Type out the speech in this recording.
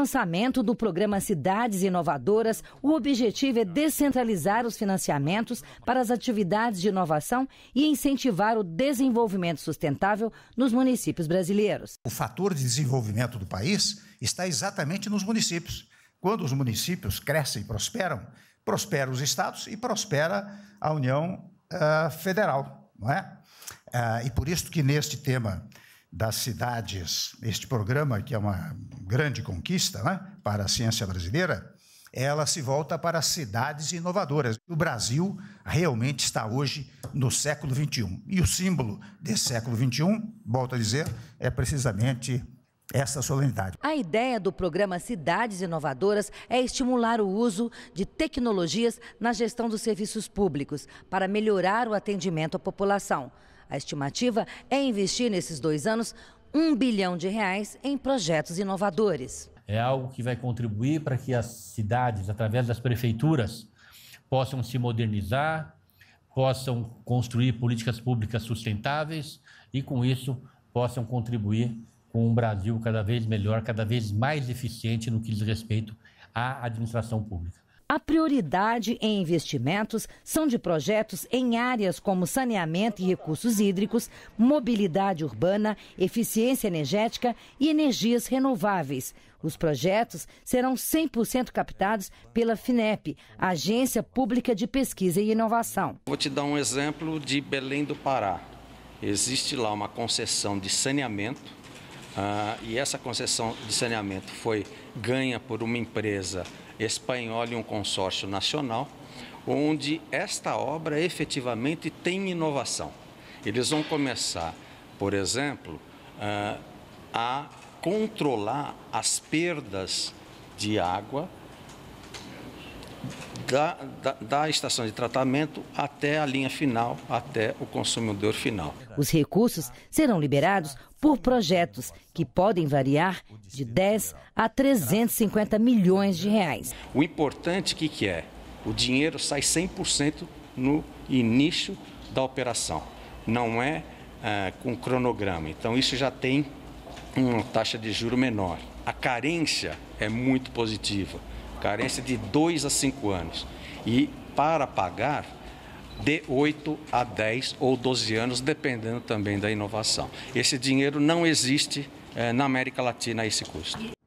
lançamento do programa Cidades Inovadoras, o objetivo é descentralizar os financiamentos para as atividades de inovação e incentivar o desenvolvimento sustentável nos municípios brasileiros. O fator de desenvolvimento do país está exatamente nos municípios. Quando os municípios crescem e prosperam, prospera os estados e prospera a União uh, Federal, não é? Uh, e por isso que neste tema das cidades, este programa que é uma grande conquista né, para a ciência brasileira, ela se volta para cidades inovadoras. O Brasil realmente está hoje no século XXI. E o símbolo desse século XXI, volto a dizer, é precisamente essa solenidade. A ideia do programa Cidades Inovadoras é estimular o uso de tecnologias na gestão dos serviços públicos para melhorar o atendimento à população. A estimativa é investir nesses dois anos um bilhão de reais em projetos inovadores. É algo que vai contribuir para que as cidades, através das prefeituras, possam se modernizar, possam construir políticas públicas sustentáveis e, com isso, possam contribuir com um Brasil cada vez melhor, cada vez mais eficiente no que diz respeito à administração pública. A prioridade em investimentos são de projetos em áreas como saneamento e recursos hídricos, mobilidade urbana, eficiência energética e energias renováveis. Os projetos serão 100% captados pela FINEP, Agência Pública de Pesquisa e Inovação. Vou te dar um exemplo de Belém do Pará. Existe lá uma concessão de saneamento ah, e essa concessão de saneamento foi ganha por uma empresa espanhola e um consórcio nacional, onde esta obra efetivamente tem inovação. Eles vão começar, por exemplo, ah, a controlar as perdas de água da, da, da, estação de tratamento até a linha final, até o consumidor final. Os recursos serão liberados por projetos que podem variar de 10 a 350 milhões de reais. O importante que, que é? O dinheiro sai 100% no início da operação, não é, é com cronograma. Então, isso já tem uma taxa de juro menor. A carência é muito positiva carência de 2 a 5 anos. E para pagar, de 8 a 10 ou 12 anos, dependendo também da inovação. Esse dinheiro não existe eh, na América Latina a esse custo.